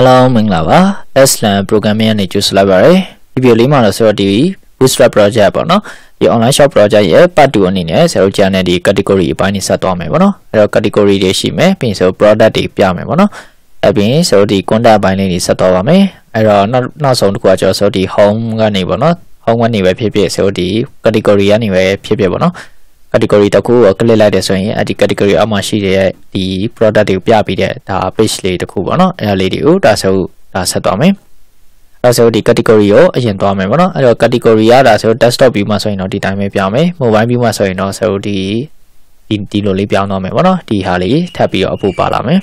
အားလုံးမင်္ဂလာပါ Aslan Programming ကနေကြိုဆိုလိုက်ပါရယ်ဒီဗီဒီယိုလေးမှာတော့ Server TV Bootstrap project ပေါ့နော်ဒီ online shop project ရဲ့ part 2အနေနဲ့ဆရာတို့ channel ဒီ category အပိုင်းနေဆက်သွားမယ်ပေါ့နော်အဲ့တော့ category တွေရှိမယ်ပြီးရင်ဆို product တွေပြမယ်ပေါ့နော်အပြင်ဆရာတို့ဒီ content အပိုင်းလေးနေဆက်သွားပါမယ်အဲ့တော့နောက်နောက်ဆုံးတစ်ခုကကျွန်တော်ဆရာတို့ဒီ home ကနေပေါ့နော် home ကနေပဲဖြစ်ဖြစ်ဆရာတို့ဒီ category ကနေပဲဖြစ်ဖြစ်ပေါ့နော် category တစ်ခုကို click လိုက်တယ်ဆိုရင်အဲ့ဒီ category အောက်မှာရှိတဲ့ဒီ product တွေကိုပြပြီးတဲ့ဒါ page လေးတစ်ခုပေါ့နော်အဲ့ဒါလေးတွေကိုဒါဆိုဒါဆက်သွားမယ်အဲ့ဆိုဒီ category ကိုအရင်သွားမယ်ပေါ့နော်အဲ့တော့ category ကဒါဆို desktop view မှာဆိုရင်တော့ဒီတိုင်းပဲပြောင်းမယ် mobile view မှာဆိုရင်တော့ဆိုဒီဒီဒီလိုလေးပြောင်းသွားမယ်ပေါ့နော်ဒီဟာလေးထပ်ပြီးတော့အဖို့ပါလာမယ်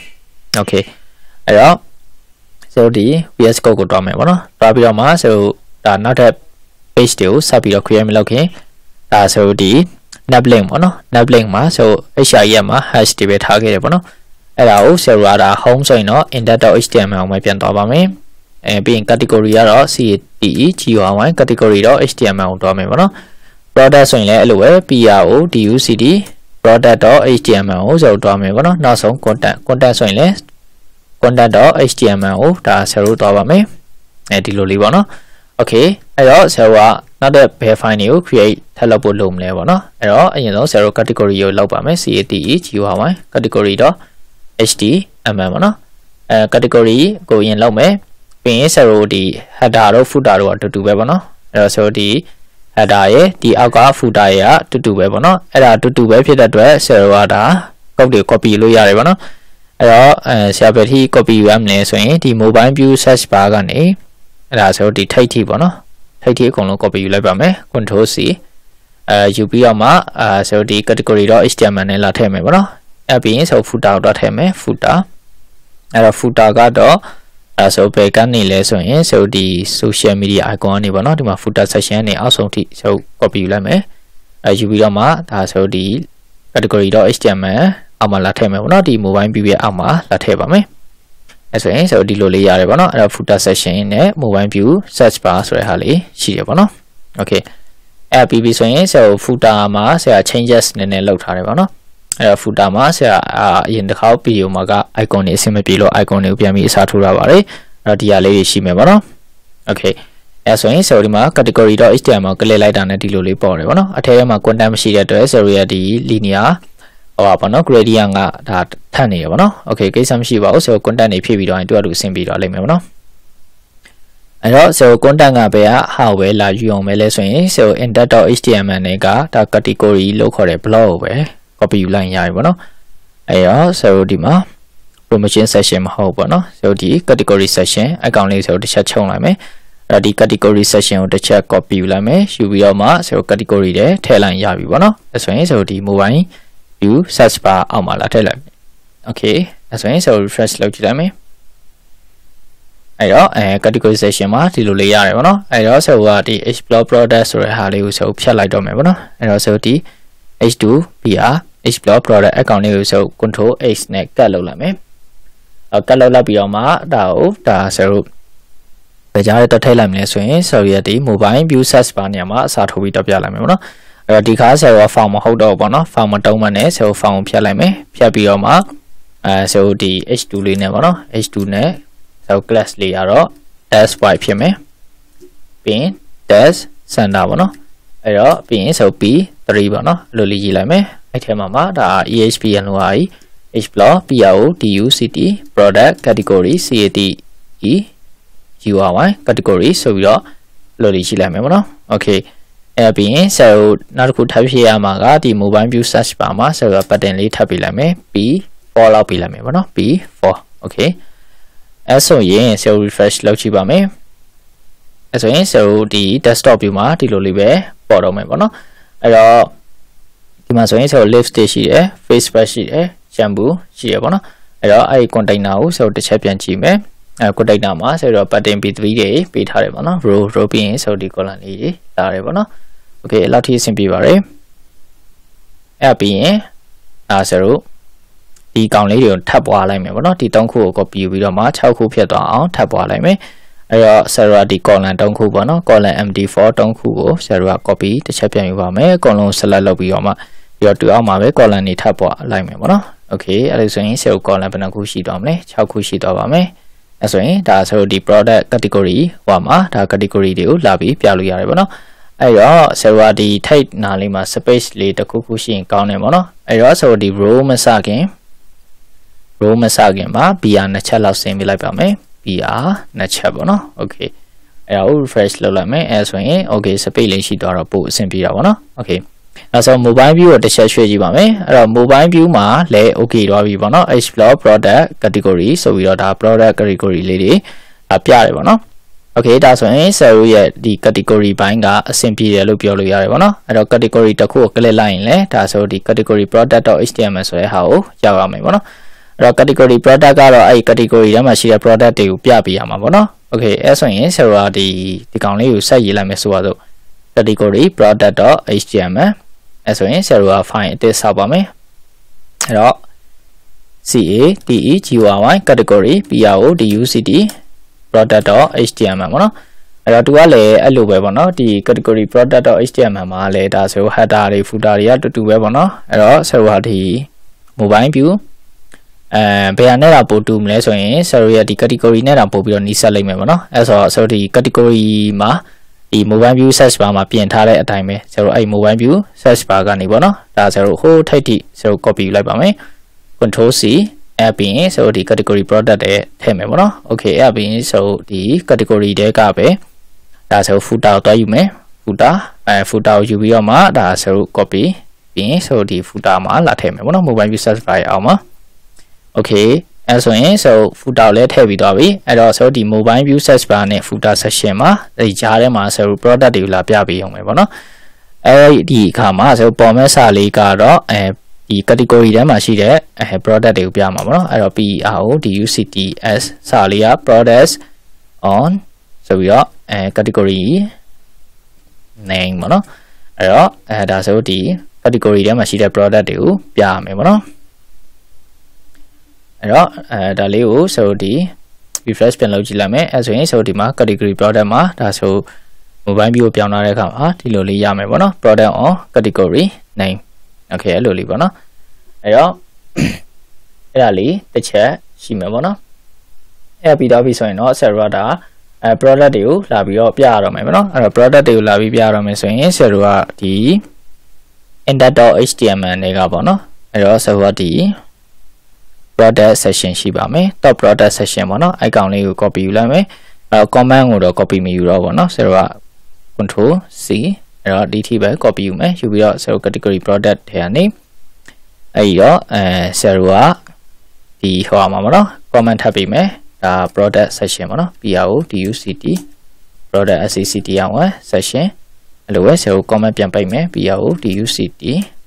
okay အဲ့တော့ဆိုဒီ VS Code ကိုတွားမယ်ပေါ့နော်တွားပြီးတော့မှဆိုဒါနောက်ထပ် page တွေကိုဆက်ပြီးတော့ create မလုပ်ခင်ဒါဆိုဒီ naplink ပေါ့နော် naplink မှာဆို HIF မှာ hash တွေပဲထားခဲ့တယ်ပေါ့နော်အဲ့ဒါကိုဆရာတို့ကဒါ home ဆိုရင်တော့ index.html ကိုပဲပြန်သွားပါမယ်အဲပြီးရင် category ကတော့ CATEGOY category တော့ HTML ကိုတွားမယ်ပေါ့နော် product ဆိုရင်လည်းအဲ့လိုပဲ PRO DUCD product.html ကိုဆရာတို့တွားမယ်ပေါ့နော်နောက်ဆုံး content content ဆိုရင်လည်း content.html ကိုဒါဆရာတို့တွားပါမယ်အဲဒီလိုလေးပေါ့နော် okay အဲ့တော့ cell ကနောက်တဲ့ bell file တွေကို create ထပ်လုပ်ဖို့လုပ်မလဲပေါ့နော်အဲ့တော့အရင်ဆုံး cell category ကိုလောက်ပါမယ် CATEGUY category တော့ HTML ပေါ့နော်အဲ category ကိုရင်လောက်မယ်ပြီးရင် cell ဒီ header တို့ footer တို့အတူတူပဲပေါ့နော်အဲ့တော့ cell ဒီ header ရဲ့ဒီအောက်က footer ရဲ့အတူတူပဲပေါ့နော်အဲ့ဒါအတူတူပဲဖြစ်တဲ့အတွက် cell ကဒါ code တွေ copy လုပ်ရတယ်ပေါ့နော်အဲ့တော့အဲဆရာဘယ်ထိ copy ရမလဲဆိုရင်ဒီ mobile view search bar ကနေအဲ့ဒါဆိုဒီထိပ်ထိပ်ပေါ့နော် height ဒီအကုန်လုံး copy ယူလိုက်ပါမယ် control c အဲယူပြီးတော့မှအဲဆိုဒီ category.html နဲ့လာထည့်မယ်ပေါ့နော်အဲပြီးရင်ဆို footer ကိုတော့ထည့်မယ် footer အဲ့တော့ footer ကတော့အဲဆိုဘယ်ကနေလဲဆိုရင်ဆိုဒီ social media icon ကနေပေါ့နော်ဒီမှာ footer section နေအောက်ဆုံးထိဆို copy ယူလိုက်မယ်အဲယူပြီးတော့မှဒါဆိုဒီ category.html အောက်မှာလာထည့်မယ်ပေါ့နော်ဒီ mobile view ရဲ့အောက်မှာလာထည့်ပါမယ်အဲဆိုရင်ဆိုတော့ဒီလိုလေးရတယ်ပေါ့နော်အဲ့တော့ footer section နဲ့ mobile view search bar ဆိုတဲ့ဟာလေးရှိတယ်ပေါ့နော် okay အဲ့ PP ဆိုရင်ဆို footer မှာဆရာ changes နည်းနည်းလုပ်ထားတယ်ပေါ့နော်အဲ့တော့ footer မှာဆရာအရင်တစ်ခါ video မှာက icon တွေအဆင်မပြေလို့ icon တွေကိုပြန်ပြီးအစားထိုးတာပါတယ်အဲ့တော့ဒီဟာလေးတွေရှိမယ်ပေါ့နော် okay အဲဆိုရင် sorry မှာ category.html မှာ click လိုက်တာနဲ့ဒီလိုလေးပေါ်တယ်ပေါ့နော်အထဲမှာ content မရှိတဲ့အတွက် sorry ရဲ့ဒီ linear ဟိုပါပေါ့နော် gradient ကဒါထပ်နေရပါနော် okay ကိစ္စမရှိပါဘူးဆိုတော့ content တွေဖြည့်ပြီးတော့သူကလူဆင်ပြီးတော့လိမ့်မယ်ပေါ့နော်အဲ့တော့ so content ကဘယ်က hardware လာယူအောင်ပဲလဲဆိုရင် so index.html နဲ့ကဒါ category လို့ခေါ်တဲ့ block ကိုပဲ copy ယူလိုက်ရပြီပေါ့နော်အဲ့တော့ so ဒီမှာ promotion session မဟုတ်ပေါ့နော် so ဒီ category session အကောင့်လေး so တစ်ချက်ခြုံလိုက်မယ်အဲ့ဒီ category session ကိုတစ်ချက် copy ယူလိုက်မယ်ယူပြီးတော့မှ so category တွေထည့်လိုက်ရပြီပေါ့နော်အဲ့ဆိုရင် so ဒီ mobile you search bar အောက်မှာလာထည့်လိုက်မယ် okay အဲဆိုရင် so refresh လုပ်ကြည့်လိုက်မယ်အဲ့တော့အဲ categorization မှာဒီလိုလေးရတယ်ပေါ့နော်အဲ့တော့ဆိုကဒီ explore product ဆိုတဲ့ဟာလေးကိုဆိုဖြတ်လိုက်တော့မယ်ပေါ့နော်အဲ့တော့ဆိုဒီ h2br explore product account လေးကိုဆို control h နဲ့ကတ်လုပ်လိုက်မယ်အော်ကတ်လုပ်လိုက်ပြီးတော့မှဒါကိုဒါဆိုတော့ဗကြားရတက်ထည့်လိုက်မယ်ဆိုရင် sorry ရဲ့ဒီ mobile view search bar နေရာမှာအစားထိုးပြီးတက်ပြလိုက်မယ်ပေါ့နော်အဲ့တော့ဒီခါဆယ်ရော form မဟုတ်တော့ဘောနော် form မတုံးမနဲ့ဆယ်ကို form ကိုဖြတ်လိုက်မယ်ဖြတ်ပြီးတော့မှအဲဆယ်ကိုဒီ h2 လေးနဲ့ဘောနော် h2 နဲ့ဆယ်ကို class လေးရတော့ dash y ဖြစ်မယ်ပြီးရင် dash center ဘောနော်အဲ့တော့ပြီးရင်ဆို p3 ပေါ့နော်အဲ့လိုလေးရေးလိုက်မယ်အဲ့ထဲမှာမှာဒါ ehp ရန်လိုအားကြီး h block pro du ct product category cat e ui category ဆိုပြီးတော့အဲ့လိုလေးရေးလိုက်မယ်ပေါ့နော် okay အဲပြီးရင် cell နောက်တစ်ခုထပ်ဖြည့်ရမှာကဒီ mobile view search bar မှာ cell က button လေးထပ်ပေးလိုက်မယ် p for လောက်ပေးလိုက်မယ်ပေါ့နော် p for okay အဲဆိုရင် cell refresh လုပ်ကြည့်ပါမယ်အဲဆိုရင် cell ဒီ desktop view မှာဒီလိုလေးပဲပေါ်တော့မယ်ပေါ့နော်အဲ့တော့ဒီမှာဆိုရင် cell lipstick ရှိတယ် face brush ရှိတယ် shampoo ရှိရပေါ့နော်အဲ့တော့အဲ့ဒီ container ကို cell တစ်ချက်ပြန်ကြည့်မယ်အဲကိုတိုက်တာမှာဆိုတော့ pattern b3 တွေပေးထားတယ်ပေါ့နော် row row ပြီးရင်ဆိုဒီ column လေးတွေလာတယ်ပေါ့နော် okay အဲ့လောက်ထိအဆင်ပြေပါတယ်အဲ့ပြီးရင်အဲဆိုတော့ဒီကောင်လေးတွေကိုထပ်ပွားလိုက်မယ်ပေါ့နော်ဒီ၃ခုကို copy ပြီးတော့မှ6ခုဖြတ်သွားအောင်ထပ်ပွားလိုက်မယ်အဲ့တော့ server ဒီ column 3ခုပေါ့နော် column md4 3ခုကို server copy တစ်ချက်ပြန်ယူပါမယ် column select လုပ်ပြီးတော့မှပြီးတော့တူအောင်မှာပဲ column တွေထပ်ပွားလိုက်မယ်ပေါ့နော် okay အဲ့ဒါဆိုရင် server column ဘယ်နှခုရှိသွားမလဲ6ခုရှိသွားပါမယ်အဲဆိုရင်ဒါဆိုတော့ဒီ product category ဟိုမှာဒါ category တွေကိုလာပြီးပြလို့ရတယ်ပေါ့နော်အဲ့တော့ဆယ်ဝါဒီ type နားလေးမှာ space လေးတစ်ခုခုရှိရင်ကောင်းတယ်ပေါ့နော်အဲ့တော့ဆိုတော့ဒီ row မစခင် row မစခင်မှာ br နှစ်ချက်လောက်ဆင်းပေးလိုက်ပါမယ် br နှစ်ချက်ပေါ့နော် okay အဲ့ဒါကို refresh လုပ်လိုက်မယ်အဲဆိုရင် okay space လေးရှိသွားတော့ပို့အဆင်ပြေတာပေါ့နော် okay နောက်ဆုံး mobile view ကိုတစ်ချက်ရွှေ့ကြည့်ပါမယ်အဲ့တော့ mobile view မှာလဲ okay သွားပြီပေါ့နော် h blog product category ဆိုပြီးတော့ဒါ product category လေးတွေပြရတယ်ပေါ့နော် okay ဒါဆိုရင် cell ရဲ့ဒီ category ဘိုင်းကအဆင်ပြေတယ်လို့ပြောလို့ရတယ်ပေါ့နော်အဲ့တော့ category တစ်ခုကို click လိုက်ရင်လဲဒါဆိုဒီ category product.html ဆိုတဲ့ဟာကိုရောက်ရမယ်ပေါ့နော်အဲ့တော့ category product ကတော့အဲ့ဒီ category ထဲမှာရှိတဲ့ product တွေကိုပြပေးရမှာပေါ့နော် okay အဲ့ဆိုရင် server ဒီဒီကောင်လေးကိုဆက်ရေးလိုက်မယ်ဆိုတော့ category product.html အဲဆိုရင်ဆရာတို့က file အသစ်ဆောက်ပါမယ်အဲတော့ CA DE GUI category PRO DUCT product.html ပေါ့နော်အဲ့တော့သူကလည်းအဲ့လိုပဲပေါ့နော်ဒီ category product.html မှာလည်းဒါဆို header တွေ footer တွေကတူတူပဲပေါ့နော်အဲ့တော့ဆရာတို့ကဒီ mobile view အဲဘယ်ဟာနဲ့တာပို့တူမလဲဆိုရင်ဆရာတို့ရဲ့ဒီ category နဲ့တာပို့ပြီးတော့နှိစက်လိုက်မယ်ပေါ့နော်အဲ့ဆိုတော့ဆရာတို့ဒီ category မှာဒီ mobile view search bar မှာပြင်ထားတဲ့အတိုင်းပဲကျွန်တော်အဲ့ mobile view search bar ကနေပေါ့နော်ဒါကျွန်တော်ဟိုထိုက်ထိကျွန်တော် copy ယူလိုက်ပါမယ် control c app ရင်ဆိုတော့ဒီ category product တဲ့ထည့်မယ်ပေါ့နော် okay app ရင်ဆိုဒီ category တဲကပဲဒါဆို footer ကိုတွားယူမယ် footer အဲ footer ကိုယူပြီးတော့မှဒါဆို copy ပြီးရင်ဆိုဒီ footer မှာလာထည့်မယ်ပေါ့နော် mobile view search bar ရအောင်ပါ okay အဲဆိုရင် so footer လည်းထည့်ပြီးသွားပြီအဲ့တော့ so ဒီ mobile view search bar နဲ့ footer section မှာဒီကြားထဲမှာ so product တွေကိုလာပြပေးအောင်ပဲပေါ့နော်အဲ့ဒီအခါမှာ so format စာလေးကတော့အဲဒီ category ထဲမှာရှိတဲ့အဲ product တွေကိုပြမှာပေါ့နော်အဲ့တော့ PER ကိုဒီ UCTS စာလေးက products on ဆိုပြီးတော့အဲ category name ပေါ့နော်အဲ့တော့အဲဒါဆိုဒီ category ထဲမှာရှိတဲ့ product တွေကိုပြရမယ်ပေါ့နော်အဲ့တော့အဲဒါလေးကိုဆိုဒီ refresh ပြန်လုပ်ကြည့်လိုက်မယ်အဲဆိုရင်ဆိုဒီမှာ category product မှာဒါဆို mobile view ကိုပြောင်းလာတဲ့အခါမှာဒီလိုလေးရမယ်ပေါ့နော် product on category name okay အဲ့လိုလေးပေါ့နော်အဲ့တော့အဲ့ဒါလေးတစ်ချက်ရှိမယ်ပေါ့နော်အဲ့ပြီးတော့ပြီဆိုရင်တော့ server ဒါအဲ product တွေကိုလာပြီးတော့ပြရတော့မယ်ပေါ့နော်အဲ့တော့ product တွေကိုလာပြီးပြရတော့မယ်ဆိုရင် server ကဒီ enter.html တွေကပေါ့နော်အဲ့တော့ server ဒီ product section ရှိပါမယ် top product section ပေါ့နော်အဲ့ကောင်လေးကို copy ယူလိုက်မယ်အဲ command ကိုတော့ copy မယူတော့ပေါ့နော်ဆိုတော့ control c အဲ့တော့ဒီထိပဲ copy ယူမယ်ယူပြီးတော့ zero category product ထဲကနေအဲ့ဒီတော့အဲ zero ကဒီဟိုမှာပေါ့နော် comment ထပ်ပေးမယ်ဒါ product section ပေါ့နော် PR ကို DUCT product SCCT အောင် section အဲ့လိုပဲ zero comment ပြန်ပိတ်မယ် PR ကို DUCT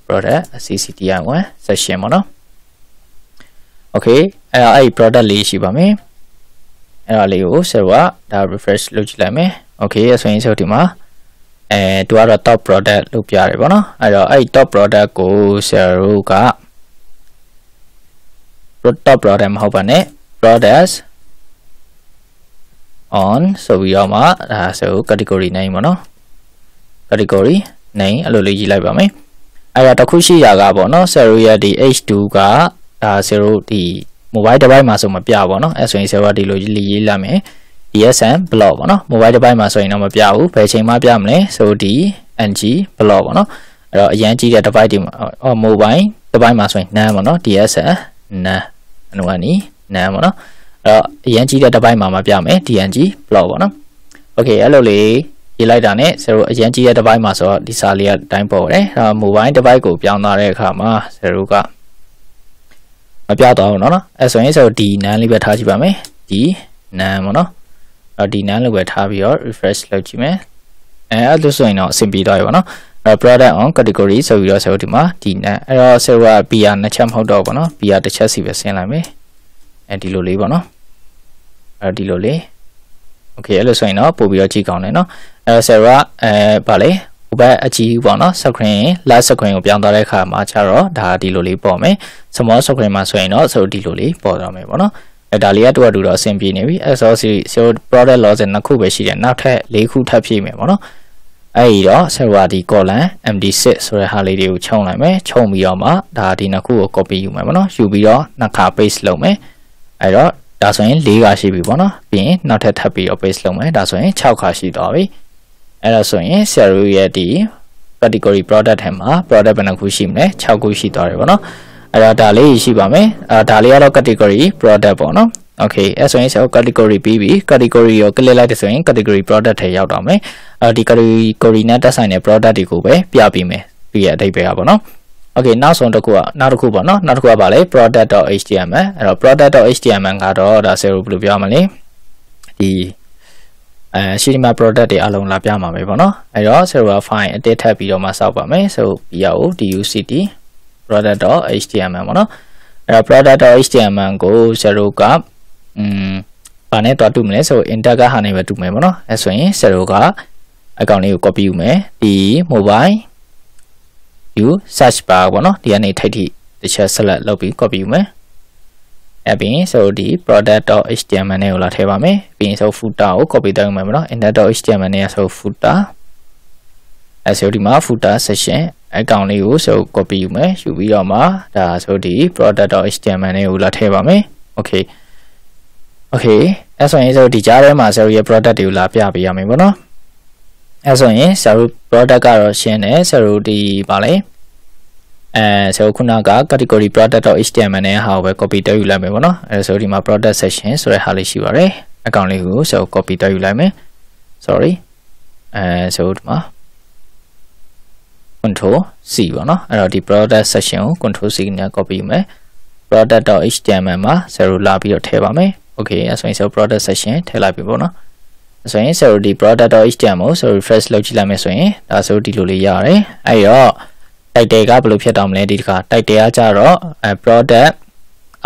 product SCCT အောင် section ပေါ့နော် okay အဲ့တော့အဲ့ဒီ product လေးရှိပါမယ်အဲ့ဒါလေးကို server ကဒါ refresh လုပ်ကြည့်လိုက်မယ် okay အဆိုရင်ဆိုဒီမှာအဲသူကတော့ top product လို့ပြရတယ်ပေါ့နော်အဲ့တော့အဲ့ top product ကို server က top product မဟုတ်ပါနဲ့ products on ဆိုပြီးတော့မှဒါဆို category name ပေါ့နော် category name အဲ့လိုလေးရေးလိုက်ပါမယ်အဲ့တော့တခုရှိရာကပေါ့နော် server ရဲ့ဒီ h2 ကဒါဆရာတို့ဒီ mobile device မှာဆိုမပြပါဘောနော်အဲဆိုရင်ဆရာတို့ဒီလိုရေးလာမယ် DSM block ပေါ့နော် mobile device မှာဆိုရင်တော့မပြဘူးဘယ်ချိန်မှပြမလဲဆိုဒီ NG block ပေါ့နော်အဲ့တော့အရန်ကြီးတဲ့ device တွေမှာ mobile device မှာဆိုရင် nan ပေါ့နော် DSM nan အနုကနီ nan ပေါ့နော်အဲ့တော့အရန်ကြီးတဲ့ device မှာမပြမယ် DNG block ပေါ့နော် okay အဲ့လိုလေးရေးလိုက်တာနဲ့ဆရာတို့အရန်ကြီးတဲ့ device မှာဆိုတော့ဒီစာလေးကတိုင်းပေါ်တယ်အဲ့တော့ mobile device ကိုပြောင်းသွားတဲ့အခါမှာဆရာတို့ကမပြသွားဘူးเนาะအဲဆိုရင်ဆိုဒီ nan လေးပဲထားကြည့်ပါမယ်ဒီ nan ပေါ့เนาะအဲ့ဒီ nan လေးပဲထားပြီးတော့ refresh လုပ်ကြည့်မယ်အဲအဲ့လိုဆိုရင်တော့အဆင်ပြေသွားပြီပေါ့เนาะအဲ့ product on category ဆိုပြီးတော့ဆိုဒီမှာဒီ nan အဲ့တော့ဆိုတော့ PR နှစ်ချက်မဟုတ်တော့ဘူးပေါ့เนาะ PR တစ်ချက်စီပဲဆင်းလိုက်မယ်အဲဒီလိုလေးပေါ့เนาะအဲ့ဒီလိုလေး okay အဲ့လိုဆိုရင်တော့ပို့ပြီးတော့ကြည့်ကောင်းတယ်เนาะအဲဆိုတော့အဲဗာလေဟိုဘက်အကြီးပေါ့နော် screen last screen ကိုပြောင်းသွားတဲ့အခါမှာကျတော့ဒါဒီလိုလေးပေါ်မယ် small screen မှာဆိုရင်တော့ဆိုဒီလိုလေးပေါ်သွားမယ်ပေါ့နော်အဲဒါလေးကတူတူတော့အဆင်ပြေနေပြီ SO series so product loss နှစ်ခုပဲရှိတယ်နောက်ထပ်၄ခုထပ်ဖြည့်မယ်ပေါ့နော်အဲ့ဒီတော့ server ဒီ column md6 ဆိုတဲ့ဟာလေးတွေကိုခြုံလိုက်မယ်ခြုံပြီးတော့မှဒါဒီနှစ်ခုကို copy ယူမယ်ပေါ့နော်ယူပြီးတော့နှစ်ခါ paste လုပ်မယ်အဲ့တော့ဒါဆိုရင်၄ခါရှိပြီပေါ့နော်ပြီးရင်နောက်ထပ်ထပ်ပြီးတော့ paste လုပ်မယ်ဒါဆိုရင်6ခါရှိသွားပြီအဲ့ဒါဆိုရင်ဆရာတို့ရဲ့ဒီ category product ထဲမှာ product ဘယ်နှခုရှိမလဲ6ခုရှိသွားတယ်ပေါ့နော်အဲ့တော့ဒါလေးရှိပါမယ်အဲ့ဒါလေးကတော့ category product ပေါ့နော် okay အဲ့ဆိုရင်ဆရာတို့ category ပြီးပြီ category ကို click လိုက်တဲ့ဆိုရင် category product ထဲရောက်တော့မယ်အဲ့ဒီ category နဲ့တက်ဆိုင်တဲ့ product တွေကိုပဲပြပေးမယ်ပြီးရအဓိပ္ပာယ်ကပေါ့နော် okay နောက်ဆုံးတစ်ခုကနောက်တစ်ခုပေါ့နော်နောက်တစ်ခုကဗာလဲ product.html အဲ့တော့ product.html ကတော့ဒါဆရာတို့ဘယ်လိုပြောရမလဲဒီအဲ HTML product တွေအလုံးလာပြမှာပဲပေါ့နော်အဲတော့ server file အတစ်ထပ်ပြီးတော့မှစောက်ပါမယ်ဆိုပြီးရအောင် duct product.html ပေါ့နော်အဲတော့ product.html ကို server ကอืมဘာနဲ့တွားတူမလဲဆို enter ကဟာနေပဲတူမယ်ပေါ့နော်အဲဆိုရင် server ကအကောင့်လေးကို copy ယူမယ်ဒီ mobile you search bar ပေါ့နော်ဒီကနေထိုက်ထိတစ်ချက် select လုပ်ပြီး copy ယူမယ်အဲ့ပြီးရင်ဆိုဒီ product.html နဲ့ကိုလာထည့်ပါမယ်ပြီးရင်ဆို footer ကို copy တောင်းမယ်မနော် index.html နဲ့ဆို footer အဲ့ဆိုဒီမှာ footer section အကောင့်လေးကိုဆို copy ယူမယ်ယူပြီးတော့မှဒါဆိုဒီ product.html နဲ့ကိုလာထည့်ပါမယ် okay okay အဲ့ဆိုရင်ဆိုဒီကြားထဲမှာ server ရဲ့ product တွေကိုလာပြပေးရမယ်ပေါ့နော်အဲ့ဆိုရင် server product ကတော့ရှင်းတယ် server ဒီပါလဲအဲဆိုခုနက category product.html နဲ့ဟာကိုပဲ copy တက်ယူလိုက်မယ်ပေါ့နော်အဲဆိုဒီမှာ product section ဆိုတဲ့ဟာလေးရှိပါတယ်အကောင့်လေးကိုဆို copy တက်ယူလိုက်မယ် sorry အဲဆိုဒီမှာ control c ပေါ့နော်အဲ့တော့ဒီ product section ကို control c နဲ့ copy ယူမယ် product.html မှာ zero လာပြီးတော့ထည့်ပါမယ် okay အဲဆိုရင်ဆို product section ထည့်လိုက်ပြီပေါ့နော်ဆိုရင် zero ဒီ product.html ကို refresh လုပ်ကြည့်လိုက်မယ်ဆိုရင်ဒါဆိုဒီလိုလေးရတယ်အဲ့တော့ title ကဘယ်လိုဖြစ်တော်မလဲဒီတစ်ခါ title ကကြတော့ product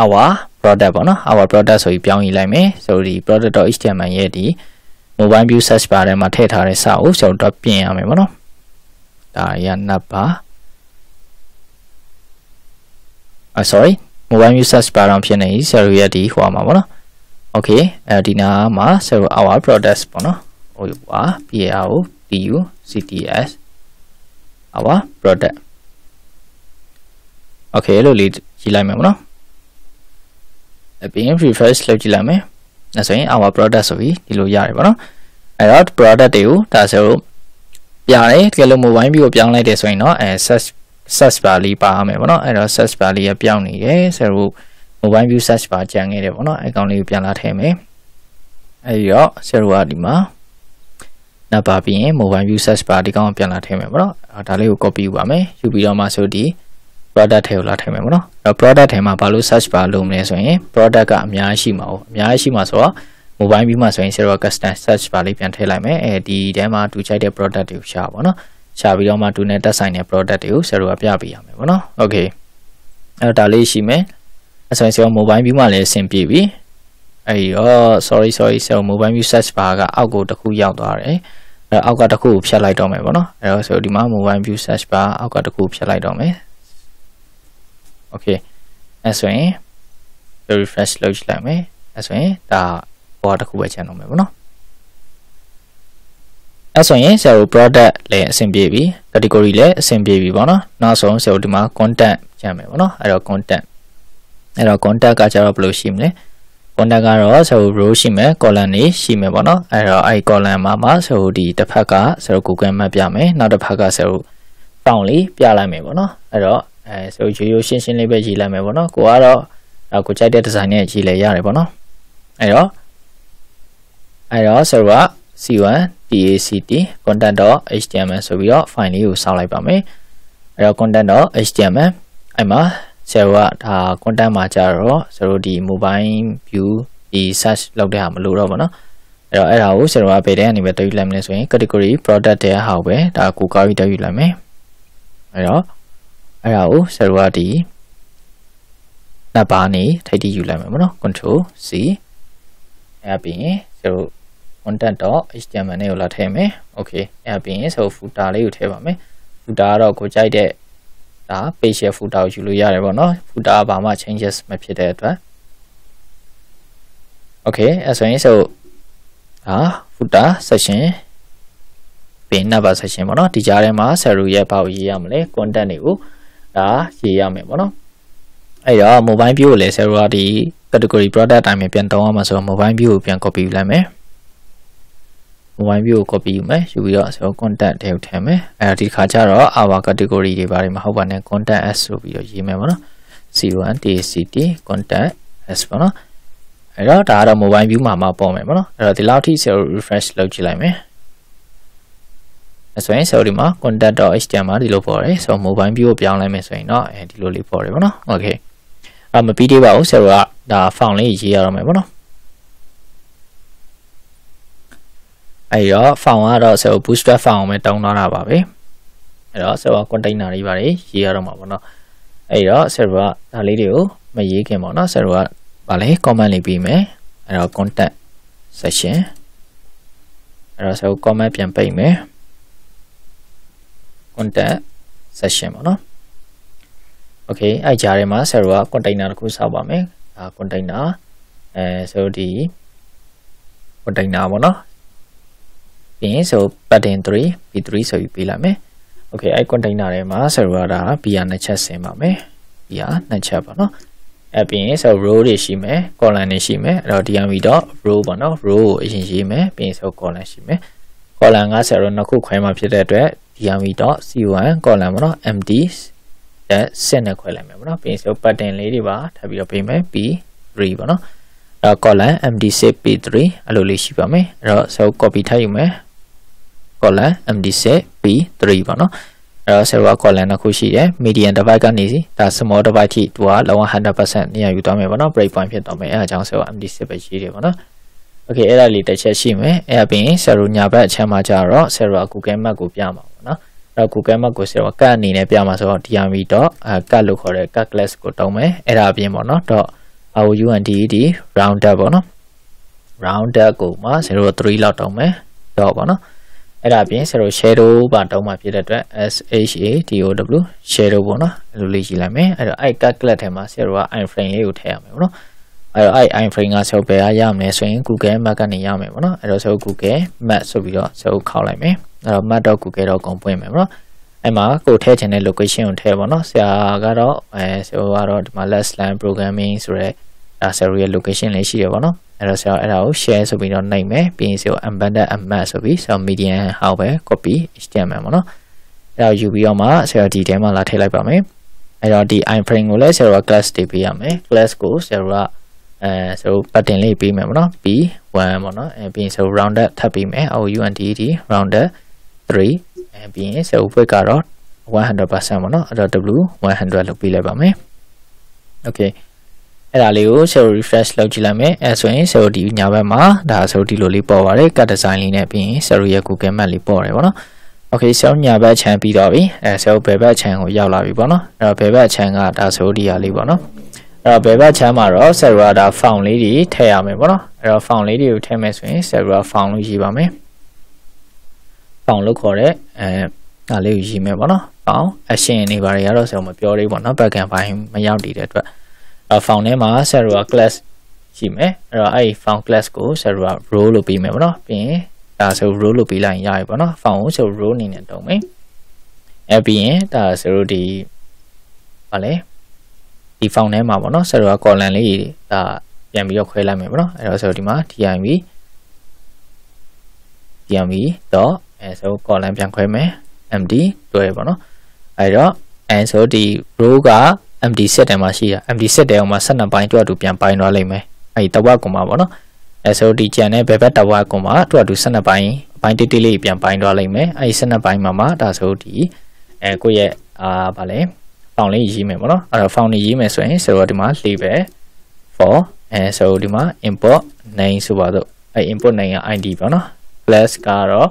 our product ပေါ့နော် our product ဆိုပြီးပြောင်းရေးလိုက်မယ်ဆိုဒီ product.html ရဲ့ဒီ mobile view search bar ထဲမှာထည့်ထားတဲ့စာအုပ်ကျွန်တော်တို့ပြင်ရမယ်ပေါ့နော်ဒါရနပ်ပါအ sorry mobile view search bar တော့ဖြစ်နေပြီ server ရဲ့ဒီဟိုမှာပေါ့နော် okay အဲဒီနာမှာ server our products ပေါ့နော်ဟိုပါ PAR ကို DU CTS our product okay လို့လေးကြည့်လိုက်မယ်ပေါ့နော်အပြင် refresh လုပ်ကြည့်လိုက်မယ်အဲဆိုရင် our product ဆိုပြီးဒီလိုရတယ်ပေါ့နော်အဲ့တော့ product တွေကိုဒါဆိုပြရတယ်တကယ်လို့ mobile view ကိုပြောင်းလိုက်တယ်ဆိုရင်တော့အဲ search search bar လေးပါရမယ်ပေါ့နော်အဲ့တော့ search bar လေးကပြောင်းနေတယ်ဆိုတော့ mobile view search bar ကြံခဲ့တယ်ပေါ့နော်အဲကောင်လေးကိုပြန်လာထည့်မယ်အဲ့ဒီတော့ server ကဒီမှာနံပါတ်ပြီးရင် mobile view search bar ဒီကောင်ကိုပြန်လာထည့်မယ်ပေါ့နော်ဒါလေးကို copy ယူပါမယ်ယူပြီးတော့မှဆိုဒီ product ထဲကိုလာထည့်မယ်ပေါ့နော်အဲ့ product ထဲမှာဘာလို့ search bar လုပ်မလဲဆိုရင် product ကအများကြီးရှိမှာပေါ့အများကြီးရှိမှာဆိုတော့ mobile ပြီးမှဆိုရင် server custom search bar လေးပြန်ထည့်လိုက်မယ်အဲဒီထဲမှာသူချိုက်တဲ့ product တွေကိုရှာပေါ့နော်ရှာပြီးတော့မှသူနဲ့တက်ဆိုင်တဲ့ product တွေကို server ကပြပေးရမယ်ပေါ့နော် okay အဲ့တော့ဒါလေးရှိမယ်အဆိုရင်ဆိုတော့ mobile view မှာလည်းအဆင်ပြေပြီအဲ့ဒီတော့ sorry sorry ဆို mobile view search bar ကအောက်ကိုတစ်ခုရောက်သွားတယ်အဲ့အောက်ကတစ်ခုကိုဖြတ်လိုက်တော့မယ်ပေါ့နော်အဲ့တော့ဆိုဒီမှာ mobile view search bar အောက်ကတစ်ခုဖြတ်လိုက်တော့မယ် okay အဲဆိုရင် refresh လုပ်ကြည့်လိုက်မယ်အဲဆိုရင်ဒါဘောတစ်ခုပဲချန်တော့မယ်ပေါ့နော်အဲဆိုရင်ဆရာတို့ product လည်းအဆင်ပြေပြီ category လည်းအဆင်ပြေပြီပေါ့နော်နောက်ဆုံးဆရာတို့ဒီမှာ content ချန်မယ်ပေါ့နော်အဲ့တော့ content အဲ့တော့ content ကကျတော့ဘယ်လိုရှိမလဲ content ကတော့ဆရာတို့ row ရှိမယ် column တွေရှိမယ်ပေါ့နော်အဲ့တော့အဲ့ column မှာမှာဆရာတို့ဒီတစ်ဖက်ကဆရာတို့ Google Map ပြမယ်နောက်တစ်ဖက်ကဆရာတို့ font လေးပြလိုက်မယ်ပေါ့နော်အဲ့တော့အဲဆိုရိုးရိုးရှင်းရှင်းလေးပဲရေးလိုက်မယ်ပေါ့နော်ကိုကတော့ကိုကြိုက်တဲ့ design နဲ့ရေးလဲရတယ်ပေါ့နော်အဲတော့အဲတော့ server c1 tact content.html ဆိုပြီးတော့ file လေးကိုစောက်လိုက်ပါမယ်အဲတော့ content.html အဲ့မှာ server ကဒါ content မှာကြတော့စတို့ဒီ mobile view ဒီ search လုပ်တဲ့ဟာမလိုတော့ဘူးเนาะအဲ့တော့အဲ့ဒါကို server ဘယ်တန်းကနေပဲတွေ့လိုက်မလဲဆိုရင် category product တဲ့ဟာကိုပဲဒါကို query တွေ့လိုက်မယ်အဲ့တော့အဲ့ဒါကိုဆရာတို့ကဒီနှစ်ပါးနေထိုက်တီးယူလိုက်မယ်ပေါ့နော် control c အဲ့ပြီးရင်ဆရာတို့ content.html နဲ့ကိုလာထည့်မယ် okay အဲ့ပြီးရင်ဆရာတို့ footer လေးကိုထည့်ပါမယ် footer ကတော့ကိုကြိုက်တဲ့ဒါ page footer ကိုယူလို့ရတယ်ပေါ့နော် footer ဘာမှ changes မဖြစ်တဲ့အတွက် okay အဲ့ဆိုရင်ဆိုဒါ footer section ပင် number section ပေါ့နော်ဒီကြားထဲမှာ server ရဲ့ဘာကိုရေးရမလဲ content တွေကိုဒါရေးရမယ်ပေါ့နော်အဲ့တော့ mobile view ကိုလည်း server ကဒီ category product အတိုင်းပဲပြန်တောင်းရမှာဆိုတော့ mobile view ကိုပြန် copy ယူလိုက်မယ် mobile view ကို copy ယူမယ်ယူပြီးတော့ server contact ထဲကိုထည့်မယ်အဲ့တော့ဒီခါကျတော့ our category တွေဘာတွေမဟုတ်ပါနဲ့ contact s ဆိုပြီးတော့ရေးမယ်ပေါ့နော် c1 tact contact s ပေါ့နော်အဲ့တော့ဒါကတော့ mobile view မှာမှပေါ်မယ်ပေါ့နော်အဲ့တော့ဒီလောက်ထိ server refresh လုပ်ကြည့်လိုက်မယ်ဆိုရင် sorry မှာ contact.html မှာဒီလိုပေါ်တယ်ဆိုတော့ mobile view ကိုပြောင်းလိုက်မယ်ဆိုရင်တော့အဲဒီလိုလေးပေါ်တယ်ပေါ့နော် okay အမပြီးသေးပါဘူးဆရာကဒါ font လေးရေးရအောင်မယ်ပေါ့နော်အဲ့တော့ font ကတော့ဆရာ booster font အောင်ပဲတောင်းထားတာပါပဲအဲ့တော့ဆရာ container တွေပါတယ်ရေးရတော့မှာပေါ့နော်အဲ့တော့ဆရာကဒါလေးတွေကိုမရေးခင်ပေါ့နော်ဆရာကဗာလဲ comment လေးပြီးမယ်အဲ့တော့ contact section အဲ့တော့ဆရာ comment ပြန်ပိတ်မယ် content session ပေါ့နော် okay အဲ့ကြားထဲမှာ server က container တစ်ခုဆောက်ပါမယ်ဒါ container အဲဆိုဒီ container ပေါ့နော်ပြင်ဆို pattern 3 p3 ဆိုပြီးပေးလိုက်မယ် okay အဲ့ container ထဲမှာ server ဒါ br နှစ်ချက်ဆင်ပါမယ် br နှစ်ချက်ပေါ့နော်အပြင်ဆို row တွေရှိမယ် column တွေရှိမယ်အဲ့တော့ dmv.row ပေါ့နော် row ကိုအရင်ရေးမယ်ပြင်ဆို column ရှိမယ် column 50တော့နှစ်ခုခွဲမှာဖြစ်တဲ့အတွက် dmv.c1 column ပေါ့နော် md တက်7နဲ့ခွဲလိုက်မယ်ပေါ့နော်ပြီးရင်ဆို pattern လေးတွေပါထပ်ပြီးတော့ပြင်မယ် p3 ပေါ့နော်အဲ column md6 p3 အဲ့လိုလေးရှိပါမယ်အဲ့တော့ဆို copy ထပ်ယူမယ် column md6 p3 ပေါ့နော်အဲ့တော့ server column တစ်ခုရှိတယ် median device ကနေစီဒါ small device ထိသူကလုံးဝ100%နေရာယူသွားမယ်ပေါ့နော် breakpoint ဖြစ်သွားမယ်အဲအကြောင်း server md6 ပဲရှိတယ်ပေါ့နော်โอเคအဲ့ဒါလေးတစ်ချက်ရှိမယ်အဲ့ဒါပြီးရင်ဆယ်ရိုညာဘက်အချမ်းမှာကြတော့ဆယ်ရိုက Google Map ကိုပြမှာပေါ့နော်အဲ့တော့ Google Map ကိုဆယ်ရိုကတ်အနေနဲ့ပြမှာဆိုတော့ DRM. ကတ်လို့ခေါ်တဲ့ cut class ကိုတုံးမယ်အဲ့ဒါအပြင်ပေါ့နော် .rounded roundup ပေါ့နော် roundup ကိုမှာ03လောက်တုံးမယ် dot ပေါ့နော်အဲ့ဒါအပြင် shadow ပါတုံးမှာဖြစ်တဲ့အတွက် s h a d o w shadow ပေါ့နော်အဲ့လိုလေးရေးလိုက်မယ်အဲ့တော့ i cut class ထဲမှာ shadow က iframe ရေးကိုထည့်ရမယ်ပေါ့နော်အဲ့တော့အဲ့ iframe ကဆိုဘယ်ကရမလဲဆိုရင် Google Map ကနေရမယ်ပေါ့နော်အဲ့တော့ဆို Google Map ဆိုပြီးတော့ဆိုခေါက်လိုက်မယ်အဲ့တော့ map.google.com ပွင့်မယ်ပေါ့နော်အဲ့မှာကိုထည့်ချင်တဲ့ location ကိုထည့်ပေါ့နော်ဆရာကတော့အဲဆရာကတော့ဒီမှာ less line programming ဆိုရဲဒါဆရာရဲ့ location လေးရှိရပေါ့နော်အဲ့တော့ဆရာအဲ့ဒါကို share ဆိုပြီးတော့နှိပ်မယ်ပြီးရင်ဆရာ embedded map ဆိုပြီးဆရာ median ဟောက်ပဲ copy html ပေါ့နော်အဲ့တော့ယူပြီးတော့မှဆရာဒီထဲမှာလာထည့်လိုက်ပါမယ်အဲ့တော့ဒီ iframe ကိုလည်းဆရာက class တွေပေးရမယ် class ကိုဆရာကအဲဆို button လေးပေးမယ်ပေါ့နော် B1 ပေါ့နော်အဲပြီးရင်ဆို rounded ထပ်ပေးမယ်အော် UNDED rounded 3အဲပြီးရင်ဆို width ကတော့100%ပေါ့နော်အဲ့တော့ W 100လို့ပေးလိုက်ပါမယ် okay အဲ့ဒါလေးကို show refresh လုပ်ကြည့်လိုက်မယ်အဲဆိုရင် show ဒီညာဘက်မှာဒါဆိုဒီလိုလေးပေါ်ပါတယ် cut design လေးနဲ့ပြီးရင် show ရဲ့ Google Map လေးပေါ်တယ်ပေါ့နော် okay ဆောင်းညာဘက်ခြံပြီးတော့ပြီအဲဆောင်းဘယ်ဘက်ခြံကိုရောက်လာပြီပေါ့နော်အဲ့တော့ဘယ်ဘက်ခြံကဒါဆိုဒီဟာလေးပေါ့နော်အဲ့တော့ဘယ်ဘက်ချမ်းမှာတော့ server ဒါ found လေးတွေထည့်ရမယ်ပေါ့နော်အဲ့တော့ found လေးတွေကိုထည့်မယ်ဆိုရင် server found လို့ရေးပါမယ် found လို့ခေါ်တဲ့အဲဒါလေးကိုရေးမယ်ပေါ့နော် found action တွေဘာတွေကတော့ဆရာမပြောသေးဘူးပေါ့နော် backend ဘိုင်းမရောက်တည်တဲ့အတွက်အဲ့ found ထဲမှာ server class ရှိမယ်အဲ့တော့အဲ့ found class ကို server row လို့ပေးမယ်ပေါ့နော်ပြီးရင်ဒါဆို row လို့ပေးလိုက်ရင်ရပြီပေါ့နော် found ကိုဆို row အနေနဲ့တုံးမယ်အဲ့ပြီးရင်ဒါဆိုဒီဘာလဲဒီ font ထဲမှာပေါ့နော် server column လေးတွေဒါပြန်ပြီးတော့ခွဲလိုက်မယ်ပေါ့နော်အဲ့တော့ဆိုတော့ဒီမှာ TIMB TIMB တော့အဲဆို column ပြန်ခွဲမယ် MD တွဲပေါ့နော်အဲ့တော့အဲဆိုဒီ row က MD set ထဲမှာရှိတာ MD set ထဲမှာ12ပိုင်းတွဲတူပြန်ပိုင်းသွားလိမ့်မယ်အဲ့ဒီတဝက်ကောင်မှာပေါ့နော်အဲဆိုဒီ channel ဘယ်ဘက်တဝက်ကောင်မှာတွဲတူ12ပိုင်းအပိုင်းတိတိလေးပြန်ပိုင်းသွားလိမ့်မယ်အဲ့ဒီ12ပိုင်းမှာမှဒါဆိုဒီအဲကိုယ့်ရဲ့အာဗာလဲ found လေးရေးမယ်ပေါ့နော်အဲ့တော့ found လေးရေးမယ်ဆိုရင်ဆိုတော့ဒီမှာ label for အဲဆိုဒီမှာ import name ဆိုပါတော့အဲ import name က id ပေါ့နော် plus ကတော့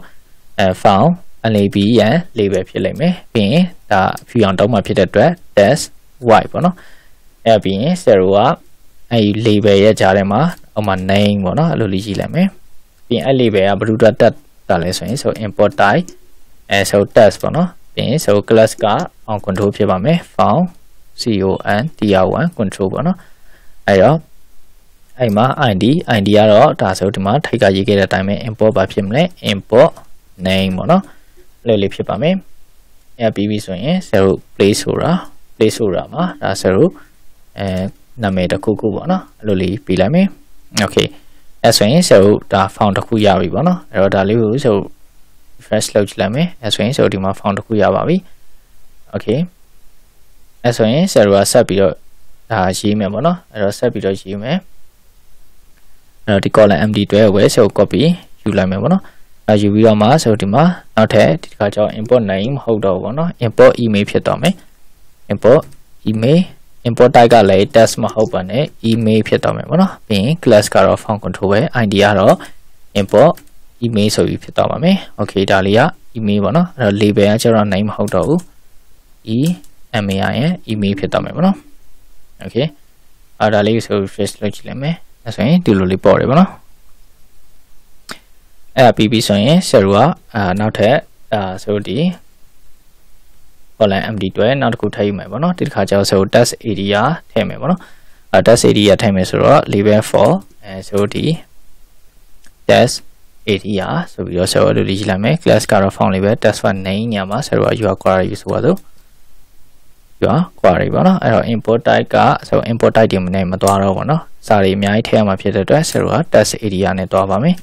အဲ found lab ရန် label ဖြစ်လိမ့်မယ်ပြီးရင်ဒါဖြူအောင်တောင်းမှဖြစ်တဲ့အတွက် test y ပေါ့နော်အဲ့ပြီးရင် zero ကအဲ့ label ရဲ့ကြားထဲမှာဟိုမှာ name ပေါ့နော်အဲ့လိုလေးရေးလိုက်မယ်ပြီးရင်အဲ့ label ကဘယ်လိုတက်တာလဲဆိုရင်ဆို import type အဲဆို test ပေါ့နော်ပြီးရင်ဆို class က on control ဖြစ်ပါမယ် found con tr1 control ပေါ့နော်အဲ့တော့အဲ့မှာ id id ကတော့ဒါဆိုဒီမှာထိုက်ကရေးခဲ့တဲ့အတိုင်းပဲ import ပါဖြစ်မလဲ import name ပေါ့နော်အဲ့လိုလေးဖြစ်ပါမယ်အဲ့ပြီးပြီဆိုရင် zero place ဆိုတာ place ဆိုတာမှာဒါ zero အဲနာမည်တစ်ခုခုပေါ့နော်အဲ့လိုလေးပြီးလိုက်မယ် okay အဲ့ဆိုရင်ဆရာတို့ဒါ found တစ်ခုရပြီပေါ့နော်အဲ့တော့ဒါလေးကိုဆရာတို့ refresh လုပ်ကြည့်လိုက်မယ်အဲ့ဆိုရင်ဆရာတို့ဒီမှာ found တစ်ခုရပါပြီ okay အဲဆိုရင် server ဆက်ပြီးတော့ဒါရေးမယ်ပေါ့နော်အဲ့တော့ဆက်ပြီးတော့ရေးမယ်အဲ့တော့ဒီ column md12 ကိုပဲဆို copy ယူလိုက်မယ်ပေါ့နော်အဲယူပြီးတော့မှဆိုဒီမှာနောက်ထပ်ဒီတစ်ခါကျတော့ import name မဟုတ်တော့ဘူးပေါ့နော် import email ဖြစ်သွားမယ် import email import type ကလည်း text မဟုတ်ပါနဲ့ email ဖြစ်သွားမယ်ပေါ့နော်ပြီးရင် class ကတော့ font control ပဲ id ကတော့ import email ဆိုပြီးဖြစ်သွားပါမယ် okay ဒါလေးက email ပေါ့နော်အဲ့တော့ label ကကျတော့ name မဟုတ်တော့ဘူး e mail ရဲ့ email ဖြစ်သွားမယ်ပေါ့နော် okay အဲ့ဒါလေးဆို refresh လုပ်ကြည့်လိုက်မယ်အဲဆိုရင်ဒီလိုလေးပေါ်တယ်ပေါ့နော်အဲ့ဒါပြီးပြီဆိုရင် server ကအာနောက်ထပ်အာဆိုဒီ online md တွဲနောက်တစ်ခုထည့်ယူမယ်ပေါ့နော်ဒီတစ်ခါကျတော့ဆို test area ထည့်မယ်ပေါ့နော်အဲ test area ထည့်မယ်ဆိုတော့ level 4အဲဆိုဒီ test area ဆိုပြီးတော့ server တို့လေးကြီးလိုက်မယ် class ကတော့ found level test for name ညမှာ server URL query ဆိုပါတော့ကွာကွာတွေပေါ့နော်အဲ့တော့ import type ကဆို import type ဒီမနဲ့မသွားတော့ဘူးเนาะစာတွေအများကြီးထည့်ရမှာဖြစ်တဲ့အတွက် server က test area နဲ့သွားပါမယ်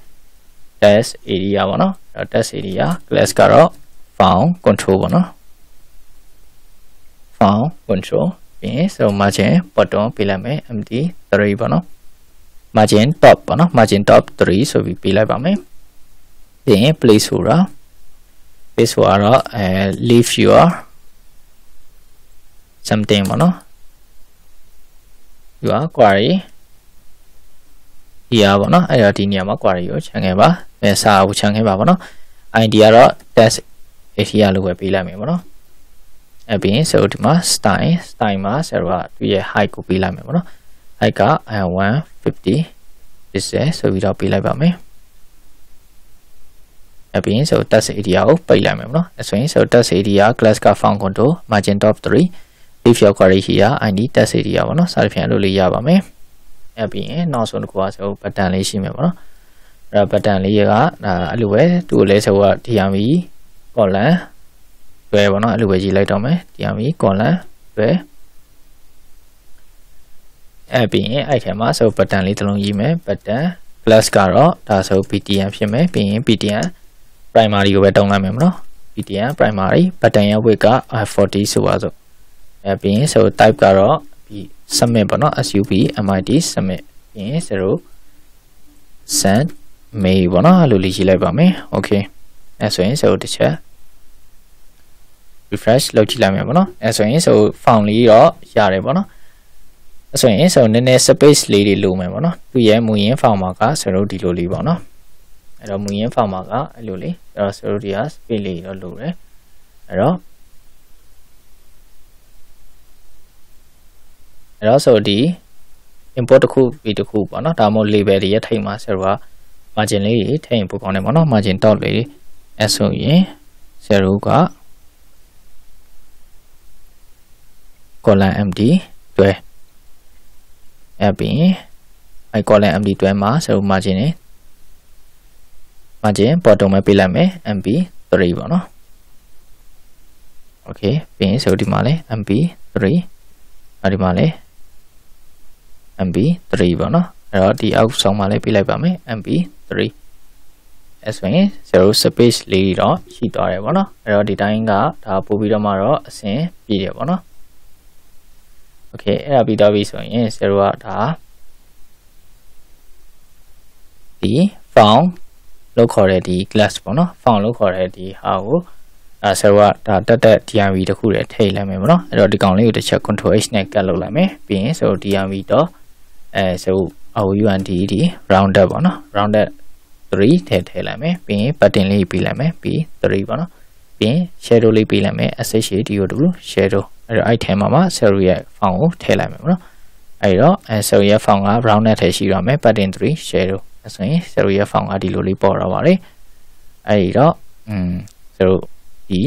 test area ပေါ့နော်အဲ့တော့ test area class ကတော့ found control ပေါ့နော် found control ပြီးရင် server margin button ပေးလိုက်မယ် mt 3ပေါ့နော် margin top ပေါ့နော် margin top 3ဆိုပြီးပေးလိုက်ပါမယ်ပြီးရင် place ဆိုတာ place ဆိုတာအဲ leave your something ပေါ့နော် you are query here ပေါ့နော်အဲ့တော့ဒီနေရာမှာ query ကိုခြံခဲ့ပါမယ်စာကိုခြံခဲ့ပါပေါ့နော် id ကတော့ test area လို့ပဲပေးလိုက်မယ်ပေါ့နော်အဲ့ပြီးရင်ဆိုဒီမှာ style style မှာ server သူ့ရဲ့ height ကိုပေးလိုက်မယ်ပေါ့နော် height က150 is ဆိုပြီးတော့ပေးလိုက်ပါမယ်အပြင်ဆို task area ကိုပိတ်လိုက်မယ်ပေါ့နော်အဲဆိုရင်ဆို task area class က found control margin top 3 save your query here id tag စီတီရပါနော်စာတစ်ဖြန်လို့လေးရပါမယ်အဲ့ပြီးရင်နောက်ဆုံးတစ်ခုကဆို button လေးရှိမယ်ပေါ့နော်အဲ့ button လေးကဒါအဲ့လိုပဲသူ့ကိုလဲဆိုတော့ dmv colon တွဲပေါ့နော်အဲ့လိုပဲရေးလိုက်တော့မယ် dmv colon တွဲအဲ့ပြီးရင်အဲ့ထဲမှာဆို button လေးတစ်လုံးရေးမယ် button plus ကတော့ဒါဆို btn ဖြစ်မယ်ပြီးရင် btn primary ကိုပဲတုံးလိုက်မယ်မနော် btn primary button ရဲ့ weight က40ဆိုပါစို့အဲပြီးရင် zero type ကတော့ submit ပေါ့နော် sub mit submit ပြီးရင် zero send mail ပေါ့နော်အဲ့လိုလေးရေးလိုက်ပါမယ် okay အဲဆိုရင် zero တစ်ချက် refresh လုပ်ကြည့်လိုက်မယ်ပေါ့နော်အဲဆိုရင် zero found လေးတော့ရတယ်ပေါ့နော်အဲဆိုရင် zero နည်းနည်း space လေးတွေလိုမယ်ပေါ့နော်သူရဲ့မူရင်း form က zero ဒီလိုလေးပေါ့နော်အဲ့တော့မူရင်း form ကအဲ့လိုလေးအဲ့တော့ zero ဒီဟာ space လေးတော့လိုတယ်အဲ့တော့အဲ့တော့ဆိုဒီ import တစ်ခုပြီးတစ်ခုပေါ့နော်ဒါမှမဟုတ် label တွေရဲ့ထိတ်မှာ server က margin လေးတွေထိတ်ရင်ပိုကောင်းတယ်ပေါ့နော် margin တောက်လေးတွေအဲဆိုရင် server က column md တွဲအဲ့ပြီးအဲ column md တွဲမှာ server margin တွေ margin bottom ပဲပေးလိုက်မယ် mp 3ပေါ့နော် okay ပြီးရင်ဆိုဒီမှာလဲ mp 3အဲဒီမှာလဲ mp3 ပေါ့နော်အဲ့တော့ဒီအောက်ဆောင်မှာလည်းပြလိုက်ပါမယ် mp3 အဲဆိုရင်ဇော space လေးတော့ရှိသွားတယ်ပေါ့နော်အဲ့တော့ဒီတိုင်းကဒါပို့ပြီးတော့မှတော့အဆင်ပြေတယ်ပေါ့နော် okay အဲ့ဒါပြီးသွားပြီဆိုရင်ဇောကဒါဒီ found လို့ခေါ်တဲ့ဒီ class ပေါ့နော် found လို့ခေါ်တဲ့ဒီဟာကိုအဲဆရာကဒါတက်တက် DMV တခုတည်းထည့်လိုက်မယ်ပေါ့နော်အဲ့တော့ဒီကောင်လေးကိုတစ်ချက် control h နဲ့ကတ်လုပ်လိုက်မယ်ပြီးရင်ဆို DMV တော့အဲဆို OUNDD rounded ပေါ့နော် rounded 3ထည့်ထည့်လိုက်မယ်ပြီးရင် button လေးပြီးလိုက်မယ်ပြီး3ပေါ့နော်ပြီးရင် shadow လေးပြီးလိုက်မယ် shdw shadow အဲ့တော့အဲ့ထဲမှာမှာ cell ရဲ့ font ကိုထည့်လိုက်မယ်ပေါ့နော်အဲ့တော့ cell ရဲ့ font က rounded ထည့်ရှိရမယ် button 3 shadow အဲ့ဆိုရင် cell ရဲ့ font ကဒီလိုလေးပေါ်တော့ပါတယ်အဲ့တော့อืม cell ဒီ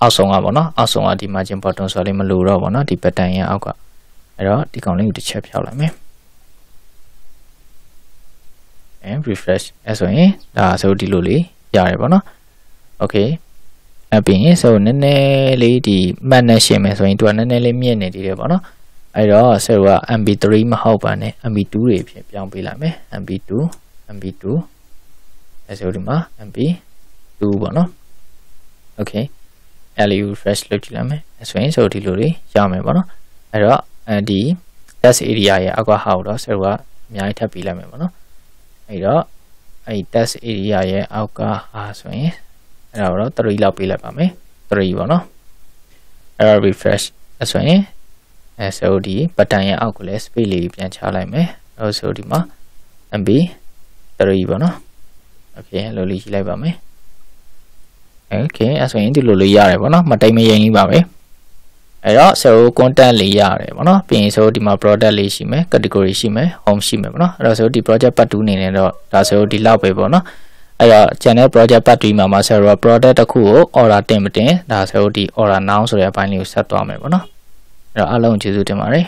အောက်ဆုံးကပေါ့နော်အောက်ဆုံးကဒီ margin button ဆိုလေးမလိုတော့ပေါ့နော်ဒီ button ရဲ့အောက်ကအဲ့တော့ဒီကောင်လေးကိုတစ်ချက်ဖြောက်လိုက်မယ် and refresh အဲဆိုရင်ဒါဆိုဒီလိုလေးရတယ်ပေါ့နော် okay အပြင်ဆိုနည်းနည်းလေးဒီမှတ်နဲ့ရှင်းမယ်ဆိုရင်သူကနည်းနည်းလေးမြင့်နေသေးတယ်ပေါ့နော်အဲ့တော့ဆိုတော့ MP3 မဟုတ်ပါနဲ့ MP2 တွေဖြစ်ပြောင်းပေးလိုက်မယ် MP2 MP2 အဲဆိုဒီမှာ MP2 ပေါ့နော် okay LU fresh လုပ်ကြည့်လိုက်မယ်ဆိုရင်ဆိုဒီလိုလေးရမယ်ပေါ့နော်အဲ့တော့အဲဒီ test area ရဲ့အကွာဟာကိုတော့ server အများကြီးထပ်ပြီးလိုက်မယ်ပေါ့နော်အဲ့တော့အဲ့ test area ရဲ့အောက်ကဟာဆိုရင်အဲ့ဒါတော့3လောက်ပေးလိုက်ပါမယ်3ပေါ့နော်အဲ့တော့ refresh အဲ့ဆိုရင်အဲ့ဆိုဒီ button ရဲ့အောက်ကိုလည်း space လေးပြန်ချလိုက်မယ်အဲ့ဆိုဒီမှာ MB 3ပေါ့နော် okay လို့လေးရှိလိုက်ပါမယ် okay အဲ့ဆိုရင်ဒီလိုလေးရတယ်ပေါ့နော်မတိမ်မရင်လေးပါပဲအဲ့တော့ so content လေးရတယ်ပေါ့နော်ပြီးရင်ဆိုဒီမှာ product လေးရှိမယ် category ရှိမယ် home ရှိမယ်ပေါ့နော်အဲ့တော့ဆိုဒီ project part 2အနေနဲ့တော့ဒါဆိုဒီလောက်ပဲပေါ့နော်အဲ့တော့ channel project part 2မှာမှာ server product တစ်ခုကို order တင်မတင်ဒါဆိုဒီ order now ဆိုတဲ့အပိုင်းလေးကိုဆက်သွားမယ်ပေါ့နော်အဲ့တော့အားလုံးကျေးဇူးတင်ပါတယ်